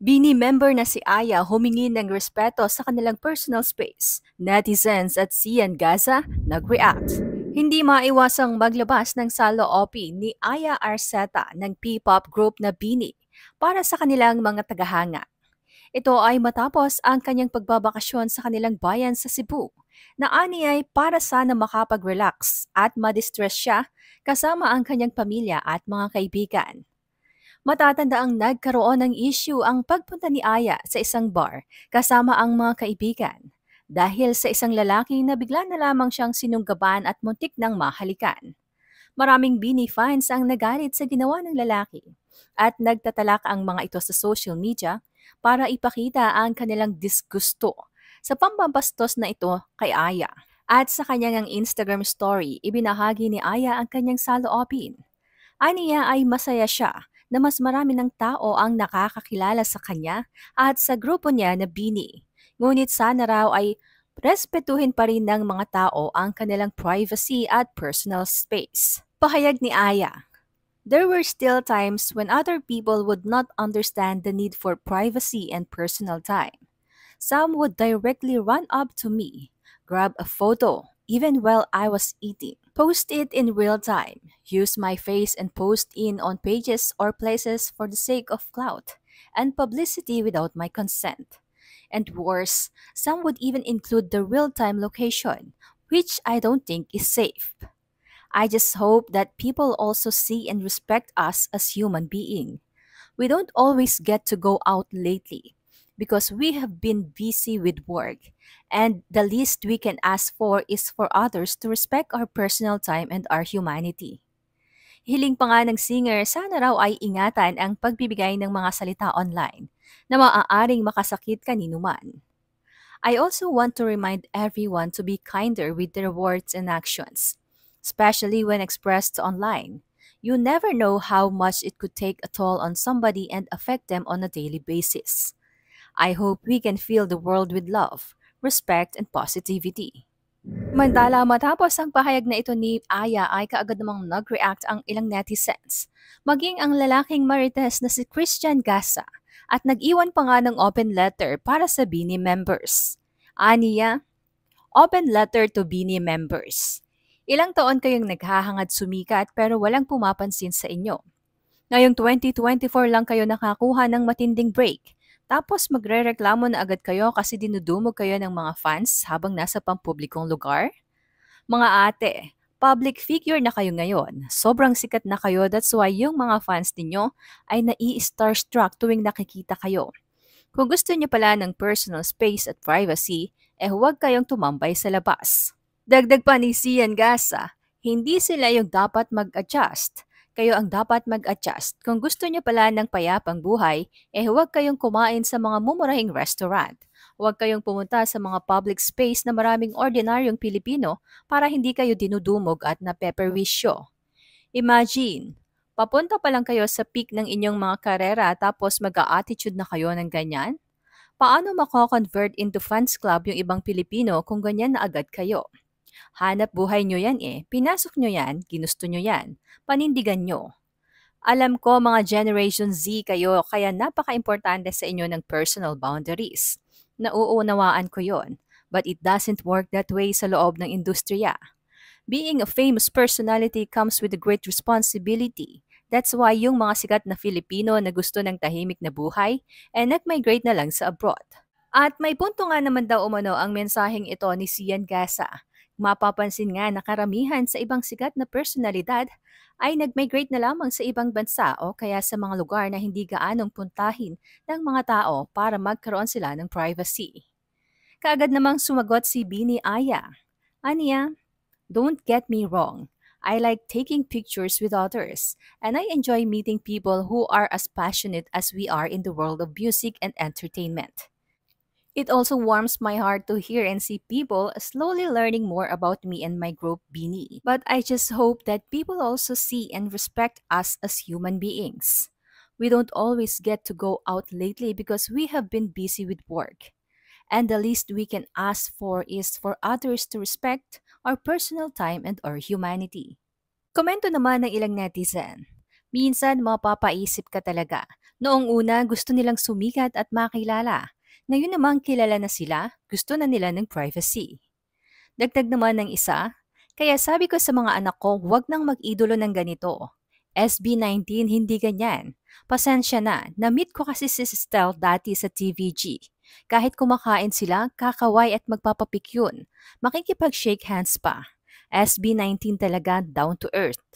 Bini member na si Aya humingi ng respeto sa kanilang personal space. Netizens at Cian Gaza nag-react. Hindi maiwasang maglabas ng salo OP ni Aya Arseta ng P-pop group na Bini para sa kanilang mga tagahanga. Ito ay matapos ang kanyang pagbabakasyon sa kanilang bayan sa Cebu na ani ay para sana makapag-relax at madistress siya kasama ang kanyang pamilya at mga kaibigan. Matatanda ang nagkaroon ng issue ang pagpunta ni Aya sa isang bar kasama ang mga kaibigan dahil sa isang lalaki na bigla na lamang siyang sinunggaban at muntik ng mahalikan. Maraming Bini fans ang nagalit sa ginawa ng lalaki at nagtatalak ang mga ito sa social media para ipakita ang kanilang disgusto sa pambabastos na ito kay Aya. At sa kanyang Instagram story, ibinahagi ni Aya ang kanyang saloobin. Aniya ay masaya siya na mas marami ng tao ang nakakakilala sa kanya at sa grupo niya na Bini. Ngunit sana raw ay respetuhin pa rin ng mga tao ang kanilang privacy at personal space. Pahayag ni Aya, There were still times when other people would not understand the need for privacy and personal time. Some would directly run up to me, grab a photo, even while I was eating, post it in real time, use my face and post in on pages or places for the sake of clout and publicity without my consent. And worse, some would even include the real time location, which I don't think is safe. I just hope that people also see and respect us as human beings. We don't always get to go out lately because we have been busy with work and the least we can ask for is for others to respect our personal time and our humanity. Hiling pa nga ng singer, sana raw ay ingatan ang pagbibigay ng mga salita online na maaaring makasakit kanino man. I also want to remind everyone to be kinder with their words and actions, especially when expressed online. You never know how much it could take a toll on somebody and affect them on a daily basis. I hope we can fill the world with love, respect, and positivity. Mantala matapos ang pahayag na ito ni Aya ay kaagad namang nag-react ang ilang netizens, maging ang lalaking marites na si Christian Gasa at nag-iwan pa nga ng open letter para sa Bini members. Aniya, open letter to Bini members. Ilang taon kayong naghahangad sumikat pero walang pumapansin sa inyo. Ngayong 2024 lang kayo nakakuha ng matinding break tapos magrereklamo na agad kayo kasi dinudumog kayo ng mga fans habang nasa pampublikong lugar? Mga ate, public figure na kayo ngayon. Sobrang sikat na kayo that's why yung mga fans ninyo ay nai-starstruck tuwing nakikita kayo. Kung gusto niyo pala ng personal space at privacy, eh huwag kayong tumambay sa labas. Dagdag pa ni Sian Gasa, hindi sila yung dapat mag-adjust kayo ang dapat mag-adjust. Kung gusto nyo pala ng payapang buhay, eh huwag kayong kumain sa mga mumurahing restaurant. Huwag kayong pumunta sa mga public space na maraming ordinaryong Pilipino para hindi kayo dinudumog at napeperwisyo. Imagine, papunta pa lang kayo sa peak ng inyong mga karera tapos mag-a-attitude na kayo ng ganyan? Paano mako-convert into fans club yung ibang Pilipino kung ganyan na agad kayo? Hanap buhay nyo yan eh. Pinasok nyo yan, ginusto nyo yan. Panindigan nyo. Alam ko mga Generation Z kayo kaya napaka-importante sa inyo ng personal boundaries. Nauunawaan ko yon, but it doesn't work that way sa loob ng industriya. Being a famous personality comes with a great responsibility. That's why yung mga sikat na Filipino na gusto ng tahimik na buhay and eh, nag-migrate na lang sa abroad. At may punto nga naman daw umano ang mensaheng ito ni Sian Gasa Mapapansin nga na karamihan sa ibang sikat na personalidad ay nag-migrate na lamang sa ibang bansa o kaya sa mga lugar na hindi gaanong puntahin ng mga tao para magkaroon sila ng privacy. Kaagad namang sumagot si Bini Aya. Aniya, don't get me wrong. I like taking pictures with others, and I enjoy meeting people who are as passionate as we are in the world of music and entertainment. It also warms my heart to hear and see people slowly learning more about me and my group Bini. But I just hope that people also see and respect us as human beings. We don't always get to go out lately because we have been busy with work. And the least we can ask for is for others to respect our personal time and our humanity. Komento naman ng ilang netizen. Minsan mapapaisip ka talaga. Noong una, gusto nilang sumikat at makilala. Ngayon namang kilala na sila, gusto na nila ng privacy. Dagdag naman ng isa, kaya sabi ko sa mga anak ko huwag nang mag-idolo ng ganito. SB19 hindi ganyan. Pasensya na, na-meet ko kasi si Stel dati sa TVG. Kahit kumakain sila, kakaway at magpapapik yun. Makikipag-shake hands pa. SB19 talaga down to earth.